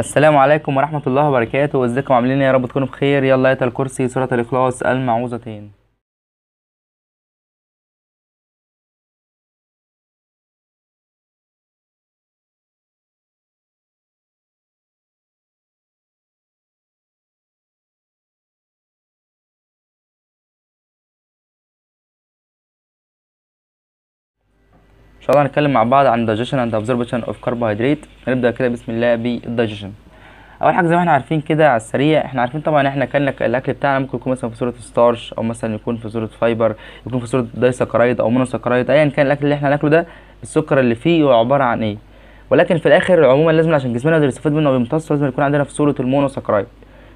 السلام عليكم ورحمة الله وبركاته وازيكم عاملين ايه؟ يا رب تكونوا بخير يلا آية الكرسي سورة الإخلاص المعوذتين ان شاء الله هنتكلم مع بعض عن digestion and absorption of carbohydrate هنبدا كده بسم الله بالdigestion اول حاجه زي ما احنا عارفين كده على السريع احنا عارفين طبعا احنا كان الاكل بتاعنا ممكن يكون مثلا في صوره ستارش او مثلا يكون في صوره فايبر يكون في صوره دايسكرايد او مونوسكرايد ايا كان الاكل اللي احنا هناكله ده السكر اللي فيه هو عباره عن ايه ولكن في الاخر عموما لازم عشان جسمنا يقدر يستفيد منه ويمتصه لازم يكون عندنا في صوره المونوساكرايد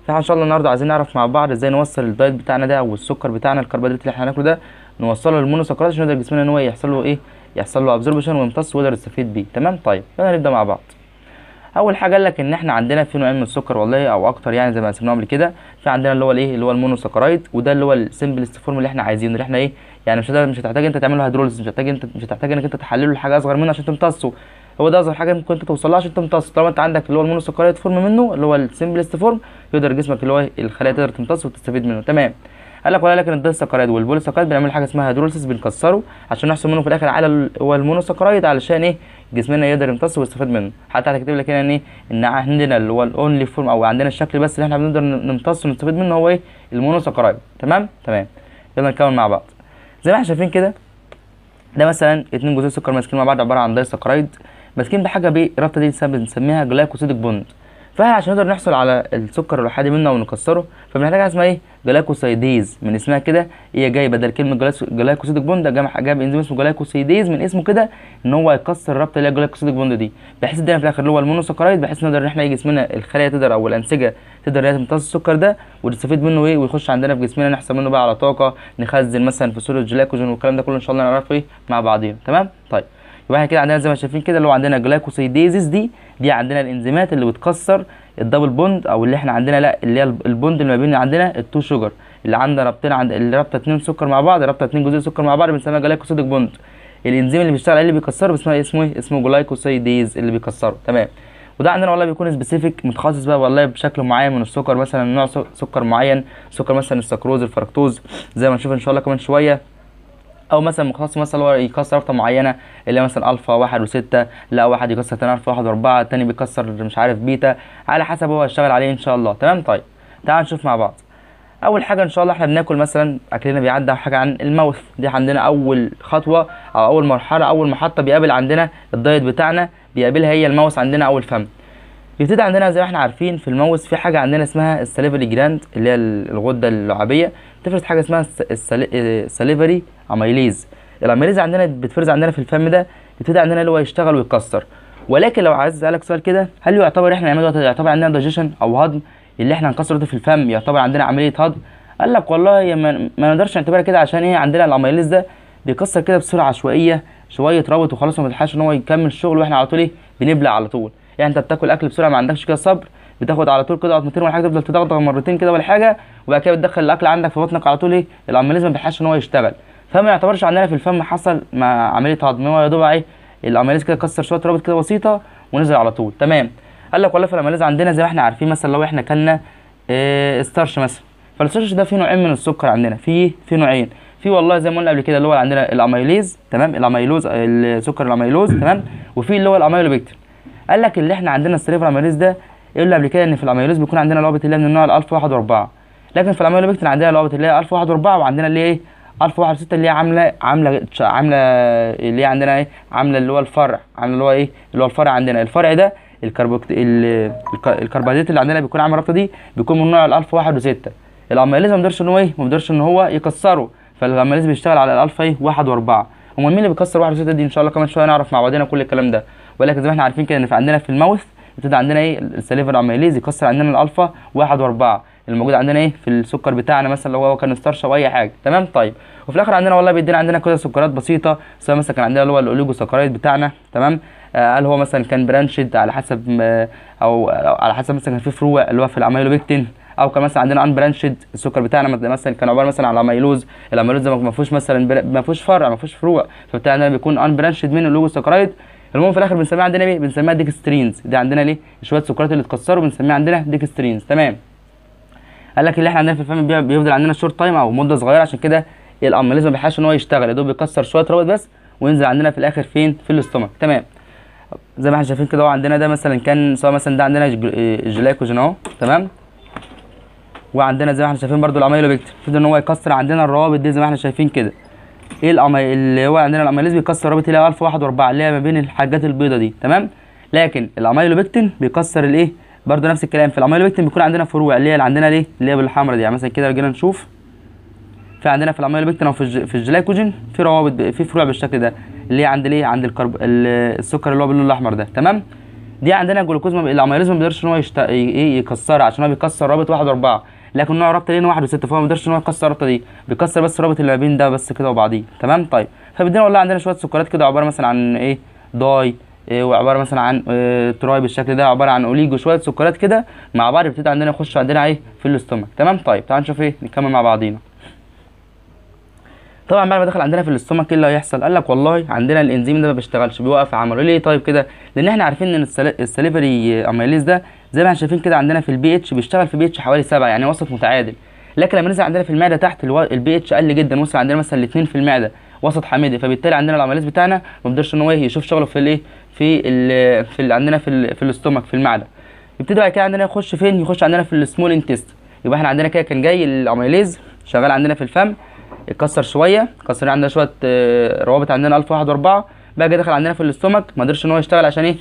فاحنا ان شاء الله النهارده عايزين نعرف مع بعض ازاي نوصل الدايت بتاعنا ده والسكر بتاعنا الكربوهيدرات اللي احنا هناكله ده نوصله للمونوساكرايد عشان يقدر جسمنا ان هو يحصل له ايه يحصل له ابزوربشن ويمتص ويقدر يستفيد بيه تمام طيب يلا نبدا مع بعض اول حاجه قال لك ان احنا عندنا في نوعين من السكر والله او اكتر يعني زي ما قسمناهم قبل كده في عندنا اللي هو الايه اللي هو المونوساكرايد وده اللي هو السمبلست فورم اللي احنا عايزينه اللي احنا ايه يعني مش مش هتحتاج انت تعمل له هيدروليز مش هتحتاج انت مش هتحتاج انك انت تحلله لحاجه اصغر منه عشان تمتصه هو ده اصغر حاجه ممكن انت توصل لها عشان تمتص طالما انت عندك اللي هو المونوساكرايد فورم منه اللي هو السمبلست فورم يقدر جسمك اللي هو إيه؟ الخلايا تقدر تمتصه وتستفيد منه تمام قال لك ولكن الديسكرايد والبوليسكرايد بنعمل حاجه اسمها هيدروليسيس بنكسره عشان نحصل منه في الاخر على هو المونوسكرايد علشان ايه جسمنا يقدر يمتص ويستفاد منه حتى هتكتب لك هنا ان ايه يعني ان عندنا اللي هو الاونلي فورم او عندنا الشكل بس اللي احنا بنقدر نمتص ونستفاد منه هو ايه المونوسكرايد تمام تمام يلا نكمل مع بعض زي ما احنا شايفين كده ده مثلا اتنين جزيء سكر ماسكين مع بعض عباره عن دايسكرايد ماسكين بحاجه الرابطه دي بنسميها جلايكوسيدك بوند فاحنا عشان نقدر نحصل على السكر الاحادي منه ونكسره فبنحتاج حاجه اسمها ايه جلايكوسيديز من اسمها كده هي إيه؟ جاي بدل كلمه جلايكوسيديك بوند جاب جاب انزيم اسمه جلايكوسيديز من اسمه كده ان هو يكسر الرابطه اللي هي جلايكوسيديك بوند دي بحيث ده في الاخر اللي هو المونوسكرايد بحيث نقدر ان احنا إيه؟ جسمنا الخلايا تقدر او الانسجه تقدر ان هي تمتص السكر ده وتستفيد منه ايه ويخش عندنا في جسمنا نحصل منه بقى على طاقه نخزن مثلا في صوره جلايكوجين والكلام ده كله ان شاء الله نعرفه ايه مع بعضينا تمام طيب يبقى احنا كده عندنا زي ما شايفين كده اللي هو عندنا جلايكوسيديزيس دي دي عندنا الانزيمات اللي بتكسر الدبل بوند او اللي احنا عندنا لا اللي هي البوند اللي ما بين عندنا التو شوجر اللي عندنا رابطين عند اللي رابطه اتنين سكر مع بعض رابطه اتنين جزيء سكر مع بعض بنسميها جلايكوسيدك بوند الانزيم اللي بيشتغل عليه اللي بيكسره بيسموه إيه؟ اسمه ايه اسمه جلايكوسيديز اللي بيكسره تمام وده عندنا والله بيكون سبيسيفيك متخصص بقى والله بشكل معين من السكر مثلا نوع سكر معين سكر مثلا السكروز الفركتوز زي ما نشوف ان شاء الله كمان شويه او مثلا مختص مثلا هو يكسر رابطه معينه اللي هي مثلا الفا واحد وستة لا واحد يكسر تاني الفا واحد واربعة التاني بيكسر مش عارف بيتا على حسب هو هيشتغل عليه ان شاء الله تمام طيب تعال نشوف مع بعض اول حاجه ان شاء الله احنا بناكل مثلا اكلنا بيعدي حاجه عن الماوث دي عندنا اول خطوه او اول مرحله اول محطه بيقابل عندنا الدايت بتاعنا بيقابلها هي الماوث عندنا او الفم بيبتدي عندنا زي ما احنا عارفين في الماوث في حاجه عندنا اسمها السليفري جراند اللي هي الغده اللعابيه تفرز حاجه اسمها السليفري اميليز الاميليز عندنا بتفرز عندنا في الفم ده بتبتدي عندنا اللي هو يشتغل ويكسر ولكن لو عايز اسالك سؤال كده هل يعتبر احنا نعمل يعتبر عندنا دايجيشن او هضم اللي احنا هنكسر ده في الفم يعتبر عندنا عمليه هضم قال لك والله ما, ما نقدرش نعتبرها كده عشان ايه عندنا الاميليز ده بيكسر كده بسرعه عشوائيه شويه رابط وخلاص ما بيتحاش ان هو يكمل الشغل واحنا على طول ايه بنبلع على طول يعني انت بتاكل اكل بسرعه ما عندكش كده صبر بتاخد على طول كده قطمتين ولا حاجه تفضل تضغط مرتين كده ولا حاجه وبعد كده بتدخل الاكل عندك في بطنك على طول ايه الاميليزم ما بيلحقش ان هو يشتغل فما يعتبرش عندنا في الفم حصل مع عمليه هضم هو يا دوب ايه الاميليز كده كسر شويه رابط كده بسيطه ونزل على طول تمام قال لك والله في الاميليز عندنا زي ما احنا عارفين مثلا لو احنا اكلنا إيه استرش مثلا فالستارش ده فيه نوعين من السكر عندنا فيه إيه؟ فيه نوعين في والله زي ما قلنا قبل كده اللي هو عندنا الاميليز تمام الاميلوز السكر الاميلوز تمام وفي اللي هو الاميلوبكتر قال لك اللي احنا عندنا السليفر اميليز ده قلنا قبل كده ان في الاميلوز بيكون عندنا لعبه اللي هي من النوع الالف 1 و4 لكن في الاميلوبكتين عندنا لعبه اللي هي الف 1 و وعندنا اللي هي ايه الف 1 و6 اللي هي عامله عامله عامله اللي هي عندنا ايه عامله اللي هو الفرع عامله اللي هو ايه اللي هو الفرع عندنا الفرع ده الكربوكت الكربوهيدرات اللي عندنا بيكون عامل الرابطه دي بيكون من نوع ال 1 و6 الاميليز ما بيقدرش ان هو ايه ما بيقدرش ان هو يكسره فالاميليز بيشتغل على الالفا ايه 1 و4 امال مين اللي بيكسر 1 و6 دي ان شاء الله كمان شويه نعرف مع بعضنا كل الكلام ده ولكن زي ما احنا عارفين كده ان في عندنا في الماوث بتبدا عندنا ايه السليفر اميليز يكسر عندنا الالفا واحد واربعه الموجود عندنا ايه في السكر بتاعنا مثلا اللي هو كان ستارش او اي حاجه تمام طيب وفي الاخر عندنا والله بيدينا عندنا كده سكرات بسيطه سواء مثلا كان عندنا اللي هو الاوليجو سكرايد بتاعنا تمام آه هل هو مثلا كان برانشد على حسب آه، او على حسب مثلا كان في فروع اللي هو في الاميلوبيكتين او كان مثلا عندنا ان برانشد السكر بتاعنا مثلا كان عباره مثلا على اميلوز الاميلوز ما فيهوش مثلا ما فيهوش فرع ما فيهوش فروع فبالتالي بيكون ان برانشد من اللوجو المهم في الاخر بنسميها عندنا ايه بنسميها ديكسترينز دي عندنا ليه شويه سكرات اللي اتكسروا بنسميها عندنا ديكسترينز تمام قال لك اللي احنا عندنا في الفم بيفضل عندنا شورت تايم او مده صغيره عشان كده الاميليز ما بيحاش ان هو يشتغل يا دوب بيكسر شويه رابط بس وينزل عندنا في الاخر فين في الاستومك تمام زي ما احنا شايفين كده هو عندنا ده مثلا كان سواء مثلا ده عندنا آه، جلايكوجين اهو تمام وعندنا زي ما احنا شايفين برده الاميلوبيكتين فضل ان هو يكسر عندنا الروابط دي زي ما احنا شايفين كده ايه الامي... اللي هو عندنا الاميليز بيكسر رابط ال 1004 اللي هي ما بين الحاجات البيضه دي تمام لكن الاميلوبكتين بيكسر الايه برده نفس الكلام في الاميلوبكتين بيكون عندنا فروع اللي هي اللي عندنا الايه اللي هي بالحمرا دي يعني مثلا كده لو جينا نشوف في عندنا في الاميلوبكتين او في الج... في الجلايكوجين في روابط ب... في فروع بالشكل ده اللي هي عند الايه عند الكرب... السكر اللي هو باللون الاحمر ده تمام دي عندنا الجلوكوز العمايلوز ما بيقدرش ان هو يشت... إيه؟ يكسرها عشان هو بيكسر رابط واحد واربعه لكن نوع رابطه لين واحد وستة فهو ما يقدرش ان هو يكسر الرابطه دي بيكسر بس رابط اللي ما بين ده بس كده وبعضيه تمام طيب فبدينا والله عندنا شويه سكرات كده عباره مثلا عن ايه داي إيه وعباره مثلا عن إيه تراي بالشكل ده عباره عن اوليجو شويه سكرات كده مع بعض بيبتدي عندنا يخش عندنا ايه في الاستومك تمام طيب تعال نشوف ايه نكمل مع بعضينا طبعا بعد ما دخل عندنا في الاستومك ايه اللي هيحصل قال لك والله عندنا الانزيم ده ما بيشتغلش بيوقف عمله ليه طيب كده لان احنا عارفين ان السليفري اميليز ده زي ما احنا شايفين كده عندنا في البي اتش بيشتغل في بي اتش حوالي 7 يعني وسط متعادل لكن لما نزل عندنا في المعده تحت البي اتش قل جدا وصل عندنا مثلا ل 2 في المعده وسط حامضي فبالتالي عندنا العمليات بتاعنا ما بيقدرش ان هو يشوف شغله في الايه في الـ في عندنا في الـ في الاستومك في المعده يبتدي بعد كده عندنا يخش فين يخش عندنا في السمول انتست يبقى احنا عندنا كده كان جاي الاميليز شغال عندنا في الفم اتكسر شويه كسر عندنا شويه آه، روابط عندنا 1001 و4 بقى جه دخل عندنا في الاستومك ما قدرش ان هو يشتغل عشان ايه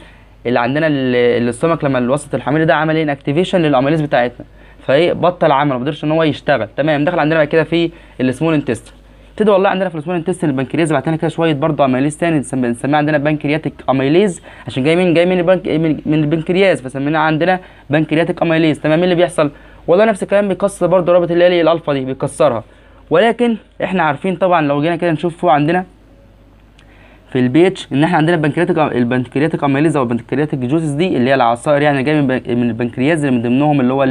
اللي عندنا السمك لما الوسط الحميري ده عمل ايه انكتيفيشن للاميليز بتاعتنا فايه بطل عمل ما قدرش ان هو يشتغل تمام دخل عندنا بعد كده في السمول انتستين ابتدى والله عندنا في السمول انتستين البنكرياز بعت لنا كده شويه برضه اميليز تاني بنسميها عندنا بنكرياتيك اميليز عشان جاي من جاي من البنك من البنكرياس فسميناه عندنا بنكرياتيك اميليز تمام إيه اللي بيحصل والله نفس الكلام بيكسر برضه رابط الالي الالفا دي بيكسرها ولكن احنا عارفين طبعا لو جينا كده نشوف فوق عندنا في البي اتش ان احنا عندنا البنكرياتيك البنكرياتيك او البنكرياتيك جوسس دي اللي هي العصائر يعني جايه من البنكرياز اللي من ضمنهم اللي هو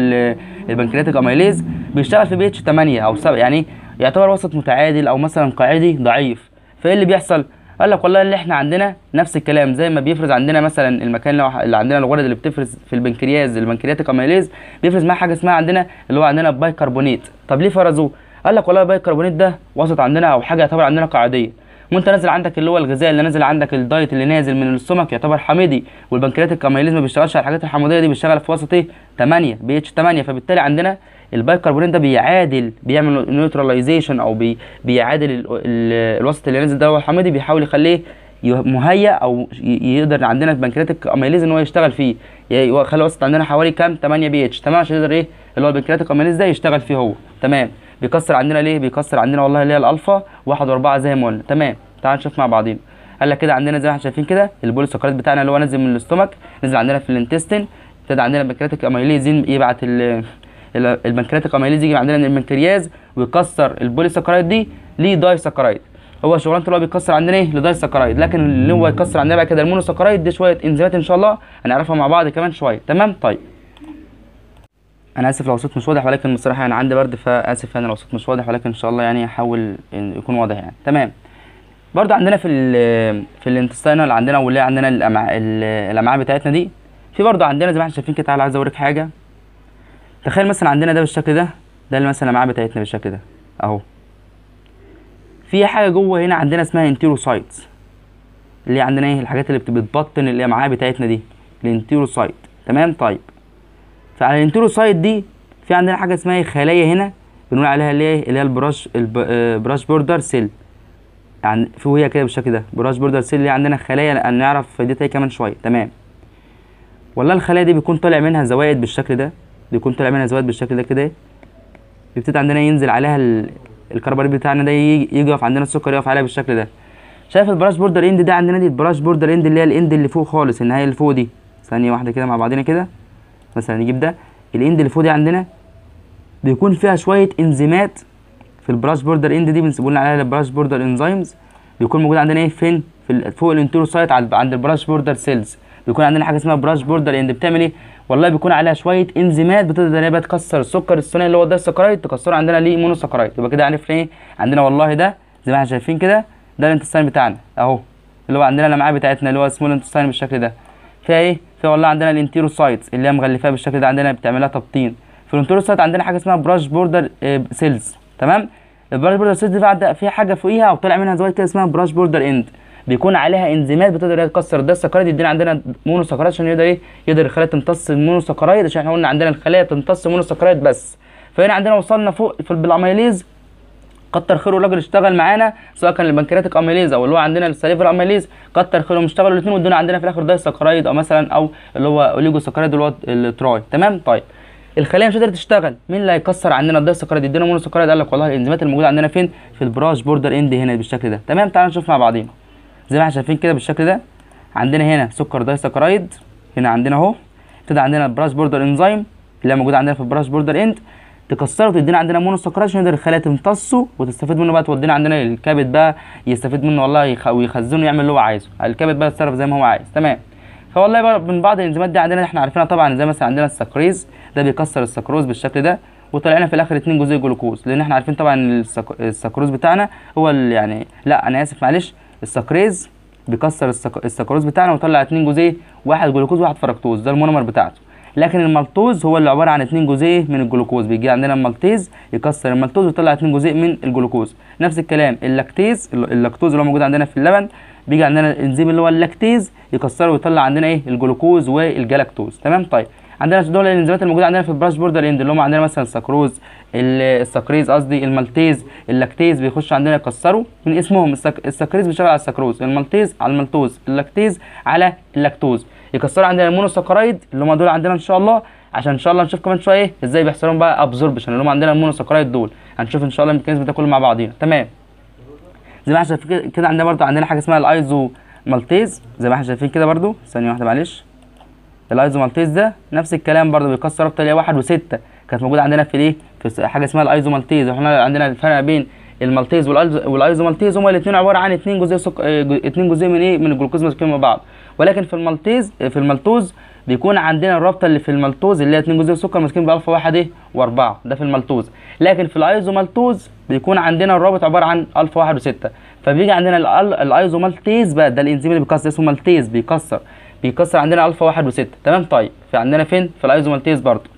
البنكرياتيك اميليز بيشتغل في بي اتش 8 او 7 يعني يعتبر وسط متعادل او مثلا قاعدي ضعيف فايه اللي بيحصل قال لك والله اللي احنا عندنا نفس الكلام زي ما بيفرز عندنا مثلا المكان اللي عندنا الغدد اللي بتفرز في البنكرياز البنكرياتيك اميليز بيفرز معاه حاجه اسمها عندنا اللي هو عندنا بايكربونيت طب ليه فرزوه قال لك والله البايكربونيت ده وسط عندنا او حاجه يعتبر عندنا قاعديه وانت نازل عندك اللي هو الغذاء اللي نازل عندك الدايت اللي نازل من السمك يعتبر حميدي والبنكرياس الكاميليز ما بيشتغلش على الحاجات الحمضيه دي بيشتغل في وسط ايه 8 بي اتش 8 فبالتالي عندنا البايكربونات ده بيعادل بيعمل نيوتراليزيشن او بي بيعادل الـ الـ الوسط اللي نازل ده هو الحميدي بيحاول يخليه مهيأ او يقدر عندنا البنكرياتيك اميليز ان هو يشتغل فيه يعني خلي وسط عندنا حوالي كام 8 بي اتش تمام عشان يقدر ايه اللي هو البنكرياتيك اميليز ده يشتغل فيه هو تمام بيكسر عندنا ليه بيكسر عندنا والله اللي هي الالفا واحد واربعه زي ما قلنا تمام تعال نشوف مع بعضينا قال لك كده عندنا زي ما احنا شايفين كده البوليسكرات بتاعنا اللي هو نازل من الاستومك نزل عندنا في الانتستين ابتدى عندنا البنكرياتيك اميليزين يبعت البنكرياتيك اميليز يجي عندنا من المنكرياز ويكسر البوليسكرايد دي لدايسكرايد هو شغلانته اللي هو بيكسر عندنا ايه لدايسكرايد لكن اللي هو يكسر عندنا بقى كده المونوسكرايد دي شويه انزيمات ان شاء الله هنعرفها مع بعض كمان شويه تمام طيب انا اسف لو الصوت مش واضح ولكن بصراحه انا عندي برد فاسف يعني لو الصوت مش واضح ولكن ان شاء الله يعني هحاول يكون واضح يعني تمام برضو عندنا في ال في الانتستينال عندنا واللي عندنا الامعاء الامعاء بتاعتنا دي في برضو عندنا زي ما احنا شايفين كده تعالى عايز اوريك حاجه تخيل مثلا عندنا ده بالشكل ده ده اللي مثلا الامعاء بتاعتنا بالشكل ده اهو في حاجه جوه هنا عندنا اسمها انتيروسايتس اللي عندنا ايه الحاجات اللي بتبطن الامعاء بتاعتنا دي الانتيروسايت تمام طيب فعلى الانتروسايت دي في عندنا حاجه اسمها ايه؟ خلايا هنا بنقول عليها اللي هي اللي هي البراش البراش آه، بوردر سيل يعني في وهي كده بالشكل ده براش بوردر سيل اللي عندنا خلايا نعرف ايه كمان شويه تمام والله الخلايا دي بيكون طالع منها زوائد بالشكل ده بيكون طالع منها زوائد بالشكل ده كده بيبتدي عندنا ينزل عليها ال... الكربونات بتاعنا ده يجي يقف عندنا السكر يقف عليها بالشكل ده شايف البراش بوردر اند ده عندنا دي البراش بوردر اند اللي هي الاند اللي فوق خالص النهايه اللي فوق دي ثانيه واحده كده مع بعضينا كده مثلا نجيب ده الاند اللي فوق دي عندنا بيكون فيها شويه انزيمات في البراش بوردر اند دي بنسيبوا لنا عليها البراش بوردر انزيمز بيكون موجود عندنا ايه فين في فوق الانتروسايت عند البراش بوردر سيلز بيكون عندنا حاجه اسمها براش بوردر اند بتعمل ايه والله بيكون عليها شويه انزيمات بتقدر ان هي تكسر السكر الصيني اللي هو ده السكرايت تكسره عندنا ليه مونوسكرايد يبقى كده عرفنا ايه عندنا والله ده زي ما احنا شايفين كده ده الانتستين بتاعنا اهو اللي هو عندنا الامعاء بتاعتنا اللي هو سمول انتستين بالشكل ده فيها ايه في والله عندنا الانتيروسايتس اللي هي مغلفاه بالشكل ده عندنا بتعملها تبطين في الانتيروسايت عندنا حاجه اسمها براش بوردر سيلز تمام البراش بوردر سيلز دي بعد فيها حاجه فوقيها او طلع منها زوايا كده اسمها براش بوردر اند بيكون عليها انزيمات بتقدر تكسر ده السكرايد يدينا عندنا مونوسكرايد عشان يقدر ايه يقدر الخلايا تمتص المونوسكرايد عشان احنا قلنا عندنا الخلايا بتمتص مونوسكرايد بس فهنا عندنا وصلنا فوق في بالاميليز كتر خيره الراجل اشتغل معانا سواء كان البنكرياتيك اميليز او اللي هو عندنا السليفر اميليز كتر خيرهم اشتغلوا الاثنين وادونا عندنا في الاخر داي سكرايد او مثلا او اللي هو اوليجو سكرايد اللي هو التراي تمام طيب الخليه مش قادره تشتغل مين اللي هيكسر عندنا الداي سكرايد يدينا مونو سكرايد قال لك والله الانزيمات الموجوده عندنا فين في البراش بوردر اند هنا بالشكل ده تمام تعالوا نشوف مع بعضينا زي ما احنا شايفين كده بالشكل ده عندنا هنا سكر داي سكرايد هنا عندنا اهو ابتدى عندنا البراش بوردر انزيم اللي موجود عندنا في البراش بوردر اند تكسره وتدينا عندنا مونوسكرات عشان نقدر الخلايا تمتصه وتستفيد منه بقى تودينا عندنا الكبد بقى يستفيد منه والله ويخزنه يعمل اللي هو عايزه الكبد بقى يتصرف زي ما هو عايز تمام فوالله بقى من بعض الانزيمات دي عندنا احنا عارفينها طبعا زي مثلا عندنا السكريز ده بيكسر السكروز بالشكل ده وطلع لنا في الاخر اتنين جزيء جلوكوز لان احنا عارفين طبعا السكروز بتاعنا هو يعني لا انا اسف معلش السكريز بيكسر السكروز بتاعنا ويطلع اتنين جزيء واحد جلوكوز وواحد فركتوز ده المونومر بتاعته لكن المالتوز هو اللي عباره عن اثنين جزيء من الجلوكوز بيجي عندنا المالتيز يكسر المالتوز ويطلع اثنين جزيء من الجلوكوز نفس الكلام اللاكتيز اللاكتوز اللي هو موجود عندنا في اللبن بيجي عندنا الانزيم اللي هو اللاكتيز يكسره ويطلع عندنا ايه الجلوكوز والجلاكتوز تمام طيب عندنا دول الانزيمات الموجوده عندنا في البراش بوردر اند اللي هم عندنا مثلا السكروز السكريز قصدي المالتيز اللاكتيز بيخش عندنا يكسره من اسمهم السكريز بيشتغل على السكروز المالتيز على المالتوز اللاكتيز على اللاكتوز يكسروا عندنا المونوساكرايد اللي هم دول عندنا ان شاء الله عشان ان شاء الله نشوف كمان شويه ايه ازاي بيحصل لهم بقى ابزوربشن اللي هم عندنا المونوساكرايد دول هنشوف ان شاء الله الميكانيزم ده كله مع بعضينا تمام زي ما احنا شايفين كده عندنا برده عندنا حاجه اسمها الايزو مالتيز زي ما احنا شايفين كده برده ثانيه واحده معلش الايزو مالتيز ده نفس الكلام برده بيكسر بطريقه 1 و6 كانت موجوده عندنا في الايه في حاجه اسمها الايزو مالتيز احنا عندنا الفرق بين المالتيز والايزو مالتيز هما الاثنين عباره عن اثنين جزيء سك... اثنين آه، جزيء من ايه من الجلوكوز ماسكين مع بعض ولكن في المالتيز في المالتوز بيكون عندنا الرابطه اللي في المالتوز اللي هي اثنين جزيء سكر ماسكين بالفا واحد ايه واربعه ده في المالتوز لكن في الايزو مالتوز بيكون عندنا الرابط عباره عن الفا واحد وسته فبيجي عندنا الايزو مالتيز بقى ده الانزيم اللي بيكسر اسمه مالتيز بيكسر بيكسر عندنا الفا واحد وسته تمام طيب في عندنا فين في الايزو مالتيز برضه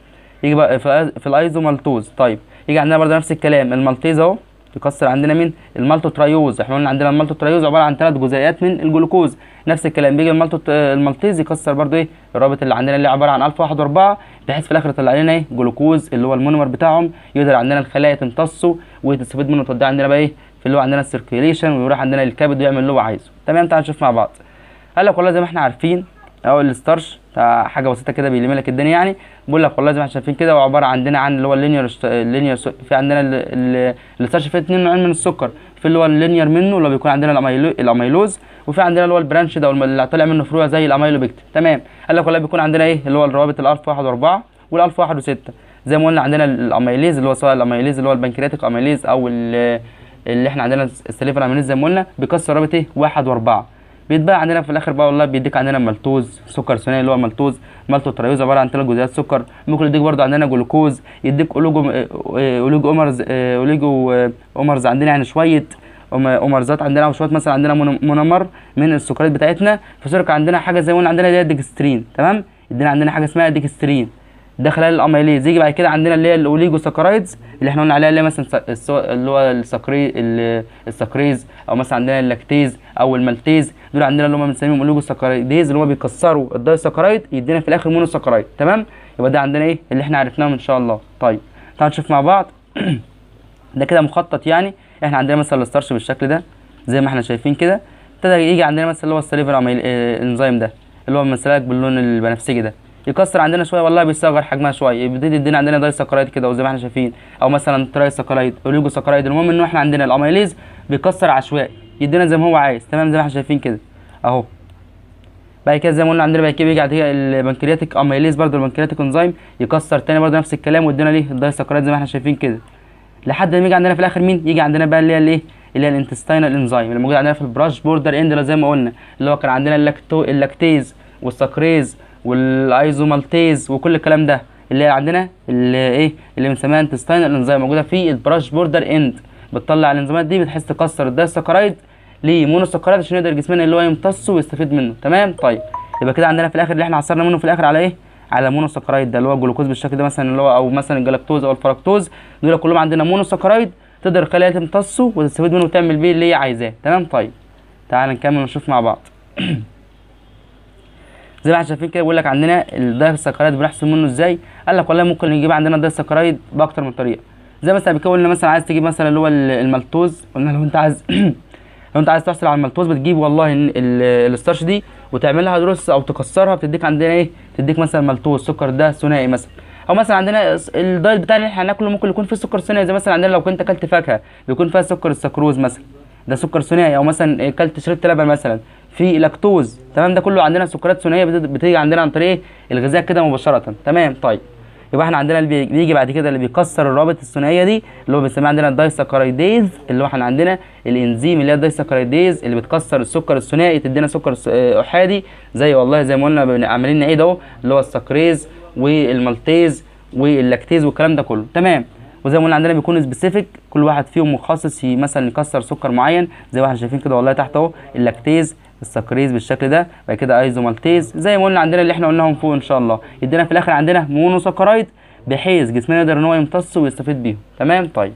يجي بقى في الايزو مالتوز طيب يجي عندنا برضه نفس الكلام المالتيز اهو تكسر عندنا مين المالتوترايوز احنا قلنا عندنا المالتوترايوز عباره عن ثلاث جزيئات من الجلوكوز نفس الكلام بيجي المالتيز يكسر برده ايه الرابط اللي عندنا اللي عباره عن الفا 1 و4 بحيث في الاخر يطلع لنا ايه جلوكوز اللي هو المونومر بتاعهم يقدر عندنا الخلايا تمتصه وتستفيد منه وتوديه عندنا بقى ايه في اللي هو عندنا السيركيليشن ويروح عندنا الكبد ويعمل اللي هو عايزه تمام تعال نشوف مع بعض قال لك والله زي ما احنا عارفين او الستارش حاجه بسيطه كده بيلم لك الدنيا يعني بقول لك والله زي ما احنا شايفين كده هو عباره عندنا عن اللي هو اللينير اللينير في عندنا الستارش فيه اتنين نوعين من السكر في اللي هو اللينير منه اللي بيكون عندنا الاميلوز وفي عندنا اللي هو البرانش ده اللي طالع منه فروع زي الاميلوبيكت تمام قال لك والله بيكون عندنا ايه اللي هو الروابط الالف واحد واربعه والالف واحد وسته زي ما قلنا عندنا الاميليز اللي هو سواء الاميليز اللي هو البنكرياتيك اميليز او اللي احنا عندنا السليفر اميليز زي ما قلنا بيكسر رابط ايه واحد واربعه بيتباع عندنا في الاخر بقى والله بيديك عندنا ملتوز سكر ثنائي اللي هو ملتوز ترايوز عباره عن ثلاث جزيئات سكر ممكن يديك برده عندنا جلوكوز يديك اوليجو آه، اوليجو اومرز آه، اوليجو اومرز آه، عندنا يعني شويه اومرزات عندنا او شويه مثلا عندنا منمر من السكريات بتاعتنا في عندنا حاجه زي ما قلنا عندنا اللي هي الدكسترين تمام يدينا عندنا حاجه اسمها ديكسترين ده خلال الاميليز يجي بعد كده عندنا اللي هي الاوليجو ساكرايدز اللي احنا قلنا عليها اللي هي مثلا اللي هو السكري السكريز او مثلا عندنا اللاكتيز او المالتيز دول عندنا اللي هم بنسميهم سكرايديز اللي هم بيكسروا الدايساكرايد يدينا في الاخر مونوساكرايد تمام يبقى ده عندنا ايه اللي احنا عرفناهم ان شاء الله طيب تعالوا نشوف مع بعض ده كده مخطط يعني احنا عندنا مثلا الاسترش بالشكل ده زي ما احنا شايفين كده ابتدى يجي عندنا مثلا اللي هو السليفر آه، الانزيم ده اللي هو مثلاك باللون البنفسجي ده يكسر عندنا شويه والله بيصغر حجمها شويه يبتدي يدينا عندنا دايساكرايد كده وزي ما احنا شايفين او مثلا ترايساكرايد اوليجوساكرايد المهم ان احنا عندنا الاميليز بيكسر عشوائي يدينا زي ما هو عايز تمام زي ما احنا شايفين كده اهو بعد كده زي ما قلنا عندنا بعد كده بيجي عندنا البنكرياتيك اميليز برده البنكرياتيك انزيم يكسر تاني برده نفس الكلام ويدينا ليه الدايسكرايد زي ما احنا شايفين كده لحد ما يجي عندنا في الاخر مين يجي عندنا بقى اللي هي الايه اللي هي الانتستينال انزيم اللي موجود عندنا في البراش بوردر اند زي ما قلنا اللي هو كان عندنا اللاكتو اللاكتيز والسكريز والايزومالتيز وكل الكلام ده اللي هي عندنا اللي ايه اللي بنسميها انتستينال انزيم موجوده في البراش بوردر اند بتطلع الانزيمات دي بتحس تكسر الدايسكرايد ليه مونوسكرات عشان يقدر جسمنا اللي هو يمتصه ويستفيد منه تمام طيب يبقى كده عندنا في الاخر اللي احنا عصرنا منه في الاخر على ايه على مونوسكرايد ده اللي هو الجلوكوز بالشكل ده مثلا اللي هو او مثلا الجلاكتوز او الفركتوز دول كلهم عندنا مونوسكرايد تقدر الخلايا تمتصه وتستفيد منه وتعمل بيه اللي هي عايزاه تمام طيب تعال نكمل ونشوف مع بعض زي ما احنا شايفين كده بيقول لك عندنا الدايسكرايد بنحصل منه ازاي قال لك والله ممكن نجيب عندنا الدايسكرايد باكتر من طريقه زي مثلا بيكون مثلا عايز تجيب مثلا اللي هو المالتوز قلنا لو انت عايز لو انت عايز تحصل على الملتوز بتجيب والله الاسترش دي وتعملها دروس او تكسرها بتديك عندنا ايه تديك مثلا ملتوز سكر ده ثنائي مثلا او مثلا عندنا الدايت بتاعنا اللي احنا هناكله ممكن يكون فيه سكر ثنائي زي مثلا عندنا لو كنت اكلت فاكهه بيكون فيها سكر السكروز مثلا ده سكر ثنائي او مثلا اكلت شريط لبن مثلا في لاكتوز تمام ده كله عندنا سكرات ثنائيه بتيجي عندنا عن طريق ايه؟ الغذاء كده مباشره تمام طيب يبقى احنا عندنا اللي بيجي بعد كده اللي بيكسر الرابط الثنائيه دي اللي هو بنسميه عندنا الدايسكرايديز اللي هو احنا عندنا الانزيم اللي هي الدايسكرايديز اللي بتكسر السكر الثنائي تدينا سكر آه، احادي زي والله زي ما قلنا عاملين نعيد إيه اهو اللي هو السكريز والمالتيز واللاكتيز والكلام ده كله تمام وزي ما قلنا عندنا بيكون سبيسيفيك كل واحد فيهم مخصص مثلا يكسر سكر معين زي ما احنا شايفين كده والله تحت اهو اللاكتيز السكريز بالشكل ده بعد كده ايزومالتيز زي ما قلنا عندنا اللي احنا قلناهم فوق ان شاء الله يدينا في الاخر عندنا مونوساكرايد بحيث جسمنا يقدر ان هو يمتص ويستفيد بيهم تمام طيب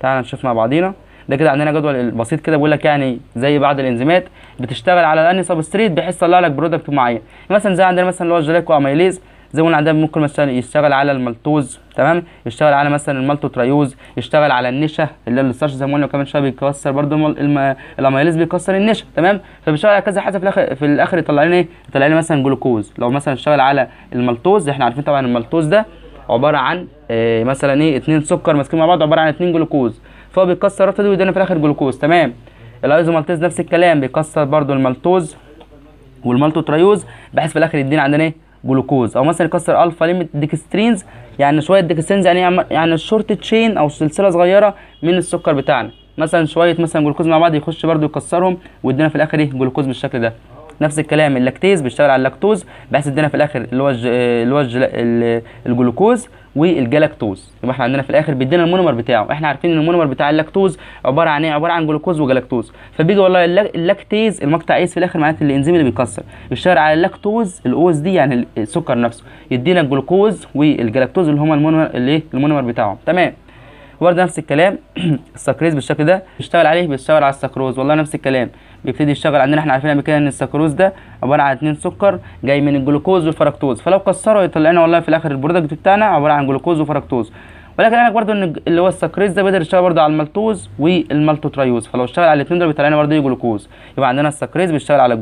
تعالى نشوف مع بعضينا ده كده عندنا جدول بسيط كده بيقول لك يعني زي بعض الانزيمات بتشتغل على اني سبستريت بحيث تطلع لك برودكت معين مثلا زي عندنا مثلا اللي هو الجلايكو اميليز زي ما قلنا عندنا ممكن مثلا يشتغل على الملتوز تمام يشتغل على مثلا ترايوز يشتغل على النشا اللي الستارش زي ما قلنا كمان شويه بيكسر برده الم... الاميليز بيكسر النشا تمام فبيشتغل على كذا حاجه في الاخر في الاخر يطلع لنا ايه يطلع لنا مثلا جلوكوز لو مثلا اشتغل على المالتوز احنا عارفين طبعا المالتوز ده عباره عن إيه مثلا ايه اثنين سكر ماسكين مع بعض عباره عن اثنين جلوكوز فهو بيكسر الرابطه دي ويدينا في الاخر جلوكوز تمام الايزومالتيز نفس الكلام بيكسر برده المالتوز ترايوز بحيث في الاخر يدينا عندنا ايه جلوكوز او مثلا يكسر الفا ليميت ديكسترينز يعني شويه ديكسترينز يعني يعني شورت تشين او سلسله صغيره من السكر بتاعنا مثلا شويه مثلا جلوكوز مع بعض يخش برده يكسرهم ويدينا في الاخر ايه جلوكوز بالشكل ده نفس الكلام اللاكتيز بيشتغل على اللاكتوز بحيث يدينا في الاخر اللي هو اللي هو الجلوكوز والجلاكتوز يبقى احنا عندنا في الاخر بيدينا المونومر بتاعه احنا عارفين ان المونومر بتاع اللاكتوز عباره عن ايه عباره عن جلوكوز وجلاكتوز فبيجي والله اللاكتيز المقطع ايز في الاخر معناته الانزيم اللي بيكسر يشتغل على اللاكتوز الاوز دي يعني السكر نفسه يدينا الجلوكوز والجلاكتوز اللي هما المونومر الايه المونومر بتاعهم تمام برضه نفس الكلام السكريز بالشكل ده بيشتغل عليه بيشتغل على السكروز والله نفس الكلام بيبتدي يشتغل عندنا احنا عارفين قبل كده ان السكروز ده عباره عن اتنين سكر جاي من الجلوكوز والفركتوز فلو كسره يطلع لنا والله في الاخر البرودكت بتاعنا عباره عن جلوكوز وفركتوز ولكن انا برضو ان اللي هو السكريز ده بيقدر يشتغل برضو على المالتوز والمالتوترايوز فلو اشتغل على الاثنين دول بيطلع لنا برضو جلوكوز يبقى عندنا السكريز بيشتغل على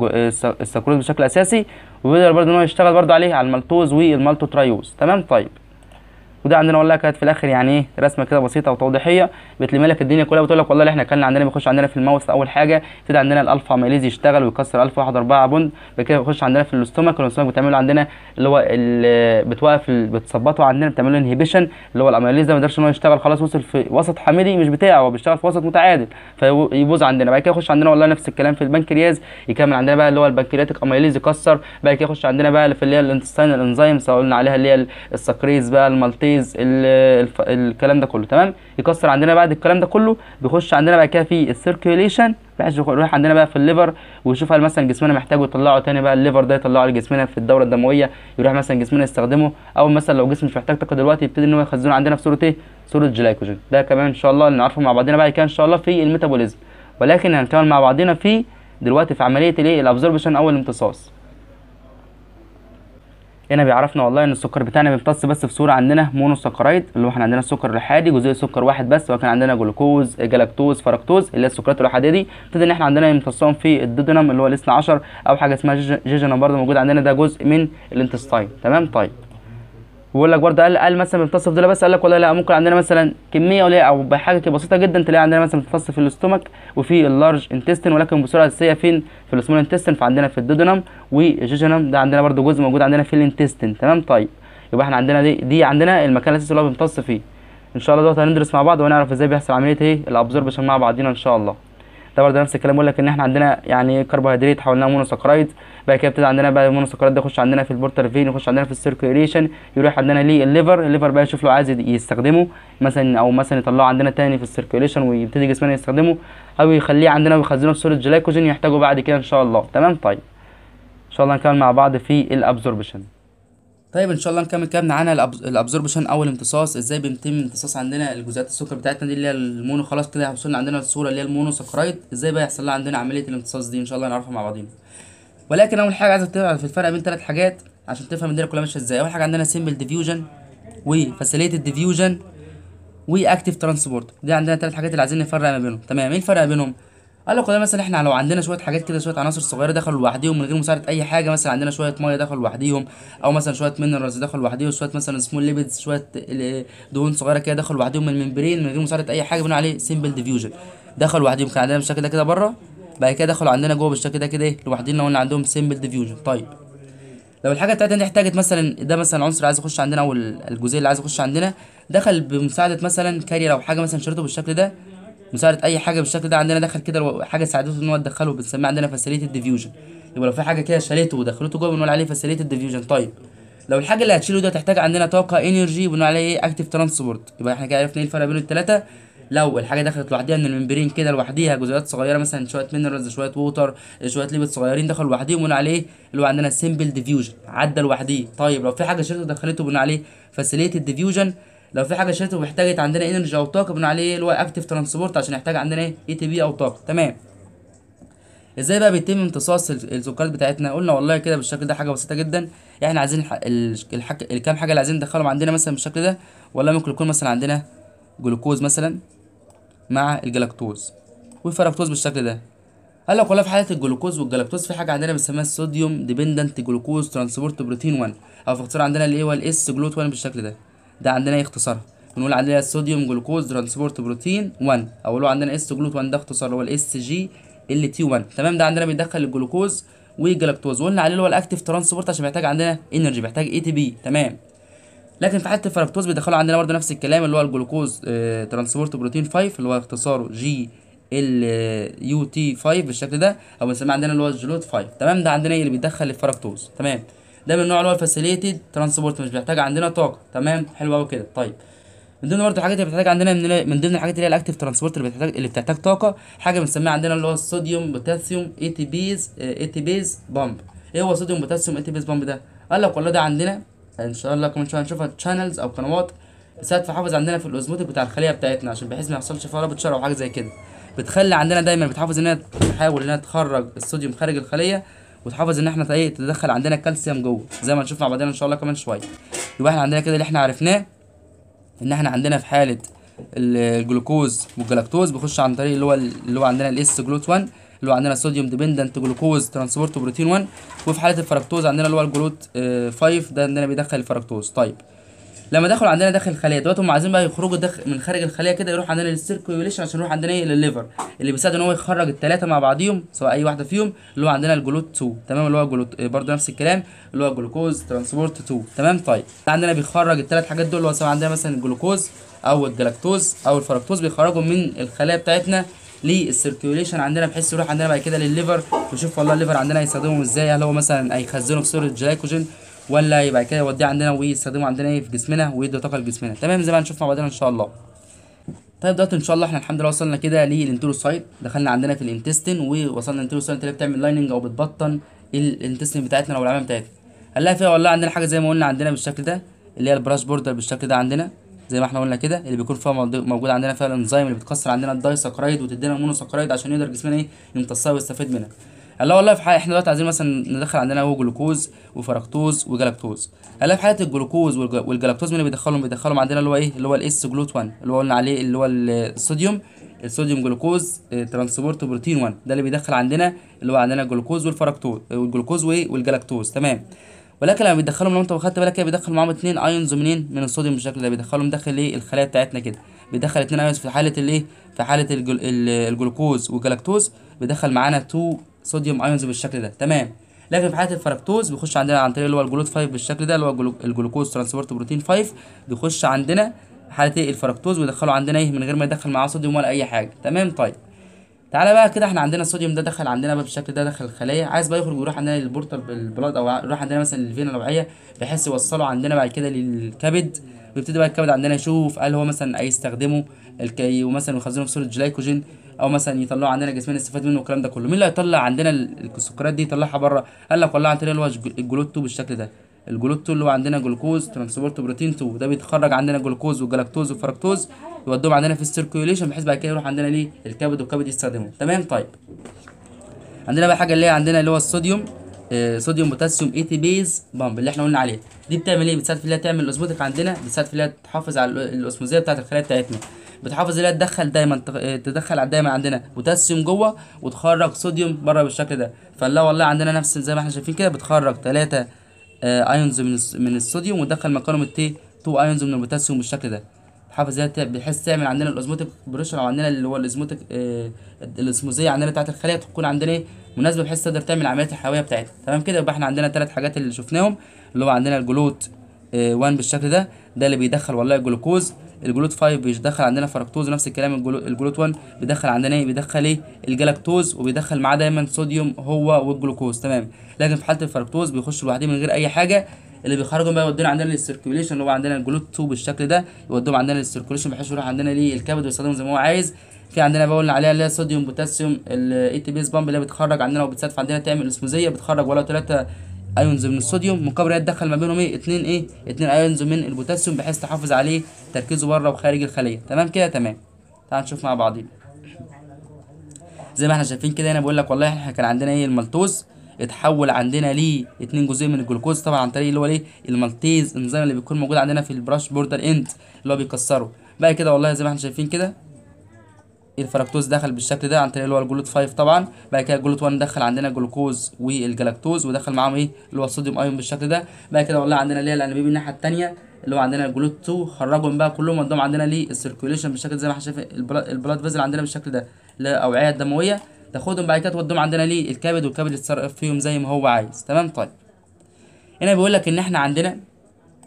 السكروز بشكل اساسي وبيقدر برضو ان هو يشتغل برضو عليه على المالتوز والمالتوترايوز تمام طيب وده عندنا والله كانت في الاخر يعني ايه رسمه كده بسيطه وتوضيحيه بتلم لك الدنيا كلها وتقول لك والله اللي احنا كلنا عندنا بيخش عندنا في الماوس اول حاجه يبتدي عندنا الالفا ماليزي يشتغل ويكسر 1004 بوند بعد كده بيخش عندنا في الاستومك الاستومك بتعمله عندنا اللي هو اللي بتوقف بتثبطه عندنا بتعمل له انهبيشن اللي هو الاميليز ده ما قدرش ان هو يشتغل خلاص وصل في وسط حميدي مش بتاعه هو بيشتغل في وسط متعادل فيبوظ عندنا بعد كده يخش عندنا والله نفس الكلام في البنكرياز يكمل عندنا بقى اللي هو البنكرياتيك اميليز يكسر بعد كده يخش عندنا بقى في اللي هي الانتستاين الانزيم سواء قلنا عليها اللي هي السكريز بقى المالتي الفيز الف... الكلام ده كله تمام يكسر عندنا بعد الكلام ده كله بيخش عندنا بعد كده في السيركيوليشن بحيث يروح عندنا بقى في الليفر ويشوف هل مثلا جسمنا محتاجه يطلعه تاني بقى الليفر ده يطلعه لجسمنا في الدوره الدمويه يروح مثلا جسمنا يستخدمه او مثلا لو جسم مش محتاج طاقه دلوقتي يبتدي ان هو يخزنه عندنا في صوره ايه؟ صوره جلايكوجين ده كمان ان شاء الله اللي نعرفه مع بعضنا بعد كده ان شاء الله في الميتابوليزم ولكن هنتكلم مع بعضنا في دلوقتي في عمليه الايه؟ الابزوربشن او الامتصاص هنا بيعرفنا والله ان السكر بتاعنا بيمتص بس في صوره عندنا مونوسكرايد اللي هو احنا عندنا السكر الحادي جزيء سكر واحد بس وكان عندنا جلوكوز جلاكتوز فركتوز اللي هي السكرات الحاديه دي ابتدى ان احنا عندنا يمتصهم في الديدنم اللي هو الاثنى عشر او حاجه اسمها جيجنم برضه موجود عندنا ده جزء من الانتستاين تمام طيب وبيقول لك برده قال قال مثلا بنفصل في دول بس قال لك والله لا ممكن عندنا مثلا كميه قليله او بحاجه بسيطه جدا تلاقي عندنا مثلا بنفصل في الاستومك وفي اللارج انتستين ولكن بسرعه اساسيه فين في السمول انتستين فعندنا في الدودنم والجيجنم ده عندنا برده جزء موجود عندنا في الانتستين تمام طيب يبقى احنا عندنا دي دي عندنا المكان الاساسي اللي هو بيمتص فيه ان شاء الله دوت هندرس مع بعض وهنعرف ازاي بيحصل عمليه ايه الابزوربشن مع بعضينا ان شاء الله ده برضه نفس الكلام بيقول لك ان احنا عندنا يعني كربوهيدرات حولناه مونوسكرايد بعد كده ابتدى عندنا بقى المونوسكرايد ده يخش عندنا في البورتر فين يخش عندنا في السيركيوليشن يروح عندنا للليفر الليفر بقى يشوف له عايز يستخدمه مثلا او مثلا يطلعه عندنا تاني في السيركيوليشن ويبتدي جسمنا يستخدمه او يخليه عندنا ويخزنه في صوره جلايكوجين يحتاجه بعد كده ان شاء الله تمام طيب ان شاء الله نكمل مع بعض في الابزوربشن طيب ان شاء الله نكمل كلامنا عن الابزوربشن او الامتصاص ازاي بيتم امتصاص عندنا الجزيئات السكر بتاعتنا دي اللي هي المونو خلاص كده وصلنا عندنا الصوره اللي هي المونو سكرايت ازاي بقى يحصل لها عندنا عمليه الامتصاص دي ان شاء الله نعرفها مع بعضينا ولكن اول حاجه عايزك تعرف الفرق بين ثلاث حاجات عشان تفهم الدنيا كلها ماشيه ازاي اول حاجه عندنا سيمبل ديفيوجن وفاسيليتد ديفيوجن واكتيف ترانسبورت دي عندنا ثلاث حاجات اللي عايزين نفرق ما بينهم تمام ايه الفرق بينهم قال لك ده مثلا احنا لو عندنا شويه حاجات كده شويه عناصر صغيره دخلوا لوحديهم من غير مساعده اي حاجه مثلا عندنا شويه ميه دخلوا لوحديهم او مثلا شويه مينرالز دخلوا لوحديهم شويه مثلا سمول ليبيدز شويه دهون صغيره كده دخلوا لوحديهم من الممبرين من غير مساعده اي حاجه بنقول عليه سيمبل ديفيوجن دخلوا لوحديهم كان عندنا بالشكل ده كده بره بعد كده دخلوا عندنا جوه بالشكل ده كده ايه لوحدينا قلنا عندهم سيمبل ديفيوجن طيب لو الحاجه بتاعتنا دي احتاجت مثلا ده مثلا عنصر عايز يخش عندنا او الجزيء اللي عايز يخش عندنا دخل بمساعده مثلا كارير او حاجه مثلا شريطه بالشكل ده مساعده اي حاجه بالشكل ده عندنا دخل كده حاجه ساعدته ان هو تدخله بنسميه عندنا فاسيليت ديفيوجن يبقى لو في حاجه كده شالته ودخلته جوه بنقول عليه فاسيليت ديفيوجن طيب لو الحاجه اللي هتشيله ده تحتاج عندنا طاقه انرجي بنقول عليه ايه اكتف ترانسبورت يبقى احنا كده عرفنا ايه الفرق بين التلاتة لو الحاجه دخلت لوحديها من الممبرين كده لوحديها جزيئات صغيره مثلا شويه مينرالز شويه ووتر شويه ليبت صغيرين دخلوا لوحديهم بنقول عليه اللي هو عندنا سمبل ديفيوجن عدى لوحديه طيب لو في حاجه شالته دخلته بنقول عليه فاسيليت ديفيوجن لو في حاجه شريته ومحتاجه عندنا انرجي او طاقه بنقول عليه اللي هو اكتف ترانسبورت عشان يحتاج عندنا ايه اي تي بي او طاقه تمام ازاي بقى بيتم امتصاص السكرات بتاعتنا قلنا والله كده بالشكل ده حاجه بسيطه جدا احنا عايزين الكام حاجه اللي عايزين ندخلهم عندنا مثلا بالشكل ده والله ممكن يكون مثلا عندنا جلوكوز مثلا مع الجلاكتوز والفركتوز بالشكل ده قال لك والله في حاله الجلوكوز والجلاكتوز في حاجه عندنا بنسميها الصوديوم ديبندنت جلوكوز ترانسبورت بروتين 1 او في اختصار عندنا اللي هو الاس جلوت 1 بالشكل ده ده عندنا ايه اختصارها بنقول عندنا الصوديوم جلوكوز ترانسبورت بروتين 1 او اللي هو عندنا اس جلوت 1 ده اختصار اللي هو الاس جي ال تي 1 تمام ده عندنا بيدخل الجلوكوز والجلاكتوز وقلنا عليه اللي هو الاكتيف ترانسبورت عشان محتاج عندنا انرجي محتاج اي تي بي تمام لكن في حاله الفركتوز بيدخلوا عندنا برده نفس الكلام اللي هو الجلوكوز ترانسبورت بروتين 5 اللي هو اختصاره جي ال يو تي 5 بالشكل ده او بنسميه عندنا اللي هو الجلوت 5 تمام ده عندنا ايه اللي بيدخل الفركتوز تمام ده من النوع اللي هو الفاسيليتد ترانسبورت مش بيحتاج عندنا طاقه تمام حلو قوي كده طيب من ضمن برضه الحاجات اللي بتحتاج عندنا من, من ضمن الحاجات اللي هي الاكتف ترانسبورت اللي بتحتاج اللي بتحتاج طاقه حاجه بنسميها عندنا اللي هو الصوديوم بوتاسيوم اي تي بيز اي تي بيز بامب ايه هو صوديوم بوتاسيوم اي تي بيز بامب ده قال لك والله ده عندنا ان شاء الله كمان شويه هنشوفها تشانلز او قنوات بتساعد في حافظ عندنا في الاوزموتيك بتاع الخليه بتاعتنا عشان بحيث ما يحصلش رابط شرع او حاجه زي كده بتخلي عندنا دايما بتحافظ ان هي تحاول ان هي تخرج الصوديوم خارج الخليه وتحافظ ان احنا ايه تدخل عندنا كالسيوم جوه زي ما هنشوف مع بعضنا ان شاء الله كمان شويه يبقى احنا عندنا كده اللي احنا عرفناه ان احنا عندنا في حاله الجلوكوز والجلاكتوز بيخش عن طريق اللي هو اللي هو عندنا الاس جلوت 1 اللي هو عندنا صوديوم ديبندنت جلوكوز ترانسبورت بروتين 1 وفي حاله الفركتوز عندنا اللي هو الجلوت 5 آه، ده عندنا بيدخل الفركتوز طيب لما دخلوا عندنا داخل الخليه دلوقتي هم عايزين بقى يخرجوا داخل من خارج الخليه كده يروح عندنا للسيركيوليشن عشان يروح عندنا ايه للليفر اللي بيساعد ان هو يخرج الثلاثه مع بعضيهم سواء اي واحده فيهم اللي هو عندنا الجلوت 2 تمام اللي هو الجلوت آه، برده نفس الكلام اللي هو الجلوكوز ترانسبورت 2 تمام طيب عندنا بيخرج الثلاث حاجات دول اللي هو سواء عندنا مثلا الجلوكوز او الجلاكتوز او الفركتوز بيخرجوا من الخلايا بتاعتنا للسيركيوليشن عندنا بحيث يروح عندنا بعد كده للليفر ويشوف والله الليفر عندنا هيستخدمهم ازاي هل هو مثلا هيخزنه في صوره جلايكوجين ولا يبقى كده يوديه عندنا ويستخدمه عندنا ايه في جسمنا ويدي طاقه لجسمنا تمام زي ما هنشوف مع بعضنا ان شاء الله طيب دلوقتي ان شاء الله احنا الحمد لله وصلنا كده للانتروسايت دخلنا عندنا في الانتستين ووصلنا للانتروسايت اللي بتعمل لايننج او بتبطن الانتستين بتاعتنا او العمامه بتاعتنا هنلاقي فيها والله عندنا حاجه زي ما قلنا عندنا بالشكل ده اللي هي البراش بوردر بالشكل ده عندنا زي ما احنا قلنا كده اللي بيكون فيها موجود عندنا فيها الانزيم اللي بتكسر عندنا الدايسكرايد وتدينا المونوسكرايد عشان يقدر جسمنا ايه يمتصها ويستفيد منها لا والله في حق احنا دلوقتي عايزين مثلا ندخل عندنا هو جلوكوز وفركتوز وجلاكتوز هلا في حاله الجلوكوز والجلاكتوز مين اللي بيدخلهم بيدخلهم عندنا اللي هو ايه اللي هو الاس جلوت 1 اللي هو قلنا عليه اللي هو الصوديوم الصوديوم جلوكوز ترانسبورت بروتين 1 ده اللي بيدخل عندنا اللي هو عندنا الجلوكوز والفركتوز والجلوكوز وايه والجلاكتوز تمام ولكن لما بيدخلهم لو انت واخدت بالك كده بيدخل معاهم اثنين ايونز منين من الصوديوم بالشكل ده بيدخلهم داخل ايه الخلايا بتاعتنا كده بيدخل اثنين ايونز في حاله الايه في حاله الجلوكوز والجلاكتوز بيدخل معانا 2 صوديوم ايونز بالشكل ده تمام لكن في حاله الفركتوز بيخش عندنا عن طريق اللي هو الجلوت 5 بالشكل ده اللي هو الجلوكوز ترانسبورت بروتين 5 بيخش عندنا حاله إيه؟ الفركتوز ويدخله عندنا ايه من غير ما يدخل معاه صوديوم ولا اي حاجه تمام طيب تعالى بقى كده احنا عندنا الصوديوم ده دخل عندنا بقى بالشكل ده دخل الخليه عايز بقى يخرج ويروح عندنا للبورتال بالبلاد او يروح عندنا مثلا للفينا الوعيه بحيث يوصله عندنا بعد كده للكبد ويبتدي بقى الكبد عندنا يشوف هل هو مثلا هيستخدمه الكي ومثلا يخزنهم في صوره جلايكوجين او مثلا يطلعوا عندنا جسمنا نستفاد منه والكلام ده كله مين اللي هيطلع عندنا السكريات دي يطلعها بره قال لك والله عن طريق اللي هو الجلوتو بالشكل ده الجلوتو اللي هو عندنا جلوكوز ترانسبورت بروتين 2 ده بيتخرج عندنا جلوكوز وجلاكتوز وفركتوز يودوهم عندنا في السيركيوليشن بحيث بعد كده يروح عندنا ليه الكبد والكبد يستخدمه تمام طيب عندنا بقى حاجه اللي هي عندنا اللي هو الصوديوم آه صوديوم بوتاسيوم اي تي بيز بامب اللي احنا قلنا عليه دي بتعمل ايه بتساعد في اللي هي تعمل الاوزموتيك عندنا بتساعد في اللي هي تحافظ على الاوزموزيه بتاعه الخلايا بتاعتنا بتحافظ اللي تدخل دايما آه، تدخل دايما عندنا بوتاسيوم جوه وتخرج صوديوم بره بالشكل ده فلا والله عندنا نفس زي ما احنا شايفين كده بتخرج ثلاثة ايونز آه، من من الصوديوم وتدخل مكانهم التي 2 ايونز من البوتاسيوم بالشكل ده تحافظ اللي بحيث تعمل عندنا الاوزموتيك بريشر او عندنا اللي هو الاوزموتيك آه، الاسموزيه عندنا بتاعت الخليه تكون عندنا ايه مناسبه بحيث تقدر تعمل العمليات الحيويه بتاعتها تمام كده يبقى احنا عندنا ثلاث حاجات اللي شفناهم اللي هو عندنا الجلوت 1 بالشكل ده ده اللي بيدخل والله الجلوكوز الجلوت 5 بيدخل عندنا فركتوز نفس الكلام الجلوت 1 بيدخل عندنا ايه بيدخل ايه الجلاكتوز وبيدخل معاه دايما صوديوم هو والجلوكوز تمام لكن في حاله الفركتوز بيخش لوحده من غير اي حاجه اللي بيخرجهم بقى يودونا عندنا للسيركيوليشن اللي هو عندنا الجلوت 2 بالشكل ده يودوهم عندنا للسيركيوليشن بحيث يروح عندنا ليه الكبد ويستخدمه زي ما هو عايز في عندنا قلنا عليها اللي هي صوديوم بوتاسيوم الاي تي بيز بامب اللي بتخرج عندنا وبتسدف عندنا تعمل اسموزيه بتخرج ولا ثلاثه ايونز من الصوديوم مقابل يتدخل ما بينهم ايه اتنين ايه اتنين ايونز من البوتاسيوم بحيث تحافظ عليه تركيزه بره وخارج الخليه تمام كده تمام تعال نشوف مع بعضين زي ما احنا شايفين كده هنا بقول لك والله احنا كان عندنا ايه المالتوز اتحول عندنا ليه اتنين جزيء من الجلوكوز طبعا عن طريق اللي هو ايه المالتيز النظام اللي بيكون موجود عندنا في البراش بوردر اند اللي هو بيكسره بقى كده والله زي ما احنا شايفين كده إيه الفركتوز دخل بالشكل ده عن طريق اللي هو الجلوت 5 طبعا بعد كده الجلوت 1 دخل عندنا الجلوكوز والجلاكتوز ودخل معاهم ايه اللي هو الصوديوم ايون بالشكل ده بعد كده والله عندنا اللي هي الانابيب الناحيه الثانيه اللي هو عندنا الجلوت 2 خرجهم بقى كلهم ودوهم عندنا للسيركيوليشن بالشكل زي ما احنا شايف البلاد فيزل عندنا بالشكل ده الاوعيه الدمويه تاخدهم بعد كده تودهم عندنا للكبد والكبد يتصرف فيهم زي ما هو عايز تمام طيب هنا بيقول لك ان احنا عندنا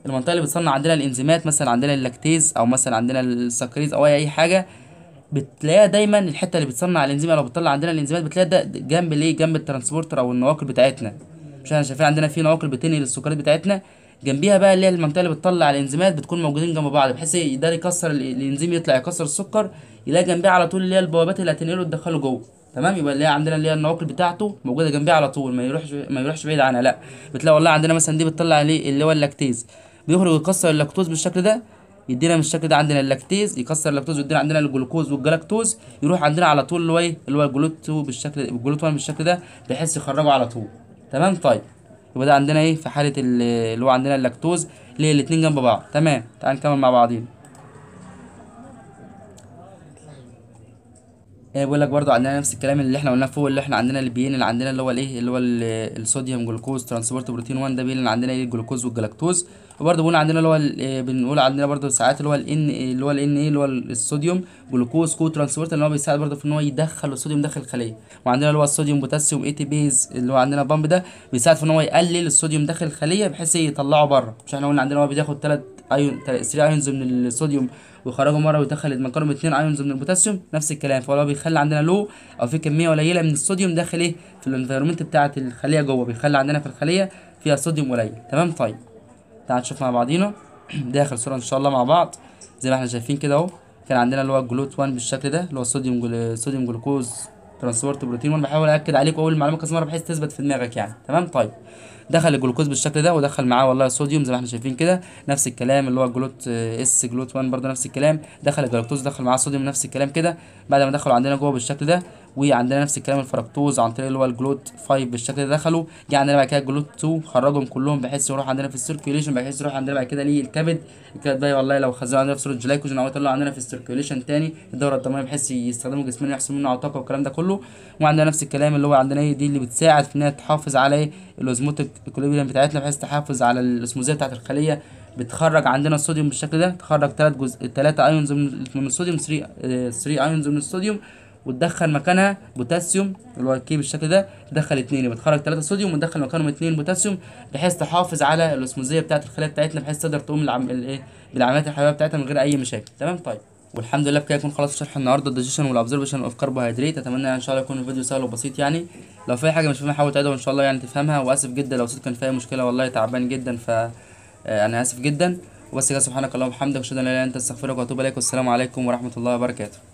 المنطقه اللي بتصنع عندنا الانزيمات مثلا عندنا اللاكتيز او مثلا عندنا السكريز او اي حاجه بتلاقيها دايما الحته اللي بتصنع الانزيم لو بتطلع عندنا الانزيمات بتلاقي ده جنب ليه جنب الترانسبورتر او النواقل بتاعتنا مش احنا شايفين عندنا في نواقل بتنقل السكريات بتاعتنا جنبيها بقى اللي هي المنطقه اللي بتطلع الانزيمات بتكون موجودين جنب بعض بحيث يقدر يكسر الانزيم يطلع يكسر السكر يلاقي جنبيها على طول اللي هي البوابات اللي هتنقله تدخله جوه تمام يبقى اللي هي عندنا اللي هي النواقل بتاعته موجوده جنبيها على طول ما يروحش ما يروحش بعيد عنها لا بتلاقي والله عندنا مثلا دي بتطلع ليه اللي هو اللاكتيز بيخرج يكسر اللاكتوز بالشكل ده يدينا من الشكل ده عندنا اللاكتيز يكسر اللاكتوز ويدينا عندنا الجلوكوز والجلاكتوز يروح عندنا على طول اللي هو ايه اللي هو الجلوت 2 بالشكل ده الجلوت 1 بالشكل ده بحيث يخرجه على طول تمام طيب يبقى ده عندنا ايه في حاله اللي هو عندنا اللاكتوز ليه الاثنين جنب بعض تمام تعال نكمل مع بعضين ايه بقول لك برده عندنا نفس الكلام اللي احنا قلناه فوق اللي احنا عندنا البيين اللي عندنا اللي هو الايه اللي هو الصوديوم جلوكوز ترانسبورت بروتين 1 ده بيين اللي عندنا ايه الجلوكوز والجلاكتوز وبرده بنقول عندنا اللي هو آه، بنقول عندنا برده ساعات اللي هو الان اللي هو الان ايه اللي هو الصوديوم جلوكوز كو ترانسبورتر اللي هو بيساعد برده في ان هو يدخل الصوديوم داخل الخليه وعندنا اللي هو الصوديوم بوتاسيوم اي تي بيز اللي هو عندنا بامب ده بيساعد في ان هو يقلل الصوديوم داخل الخليه بحيث يطلعه بره مش احنا قلنا عندنا هو بياخد 3 ايون 3 ايونز من الصوديوم ويخرجه مره ويدخل مكانهم 2 ايونز من البوتاسيوم نفس الكلام فهو بيخلي عندنا لو او في كميه قليله من الصوديوم داخل ايه في الانفيرومنت بتاعه الخليه جوه بيخلي عندنا في الخليه فيها صوديوم قليل تمام طيب تعال نشوف مع بعضينا داخل صورة ان شاء الله مع بعض زي ما احنا شايفين كده اهو كان عندنا اللي هو الجلوت 1 بالشكل ده اللي هو الصوديوم جل... صوديوم جلوكوز ترانسبورت بروتين وانا بحاول اكد عليك واقول المعلومه كذا مره بحيث تثبت في دماغك يعني تمام طيب دخل الجلوكوز بالشكل ده ودخل معاه والله الصوديوم زي ما احنا شايفين كده نفس الكلام اللي هو الجلوت آه، اس جلوت 1 برده نفس الكلام دخل الجلوكوز دخل معاه الصوديوم نفس الكلام كده بعد ما دخلوا عندنا جوه بالشكل ده وعندنا نفس الكلام الفركتوز عن طريق اللي هو الجلوت 5 بالشكل ده دخلوا جه عندنا بعد كده جلوت 2 خرجهم كلهم بحيث يروح عندنا في السيركيوليشن بحيث يروح عندنا بعد كده ليه الكبد الكبد بقى والله لو خزنوا عندنا في صوره جلايكوجين او طلع عندنا في السيركيوليشن تاني الدوره الدمويه بحيث يستخدموا جسمنا يحصل منه عطاقه والكلام ده كله وعندنا نفس الكلام اللي هو عندنا ايه دي اللي بتساعد في انها تحافظ على ايه، الاوزموتيك اكوليبيوم بتاعتنا بحيث تحافظ على الاسموزيه بتاعت الخليه بتخرج عندنا الصوديوم بالشكل ده تخرج ثلاث جزء ثلاثه ايونز من الصوديوم 3 3 ايونز من الصوديوم وتدخل مكانها بوتاسيوم اللي هو الكي بالشكل ده تدخل اتنين يبقى تخرج تلاته صوديوم وتدخل مكانهم اتنين بوتاسيوم بحيث تحافظ على الاسموزيه بتاعت الخلايا بتاعتنا بحيث تقدر تقوم العم... الايه بالعمليات الحيويه بتاعتها من غير اي مشاكل تمام طيب والحمد لله بكده يكون خلاص شرح النهارده الديجيشن والابزربشن اوف كربوهيدرات اتمنى ان شاء الله يكون الفيديو سهل وبسيط يعني لو في حاجه مش فاهمها حاول تعيدها وان شاء الله يعني تفهمها واسف جدا لو صوت كان فيها مشكله والله تعبان جدا ف آه، انا اسف جدا وبس كده سبحانك اللهم وبحمدك اشهد ان لا اله الا انت استغفرك واتوب اليك والسلام عليكم ورحمه الله وبركاته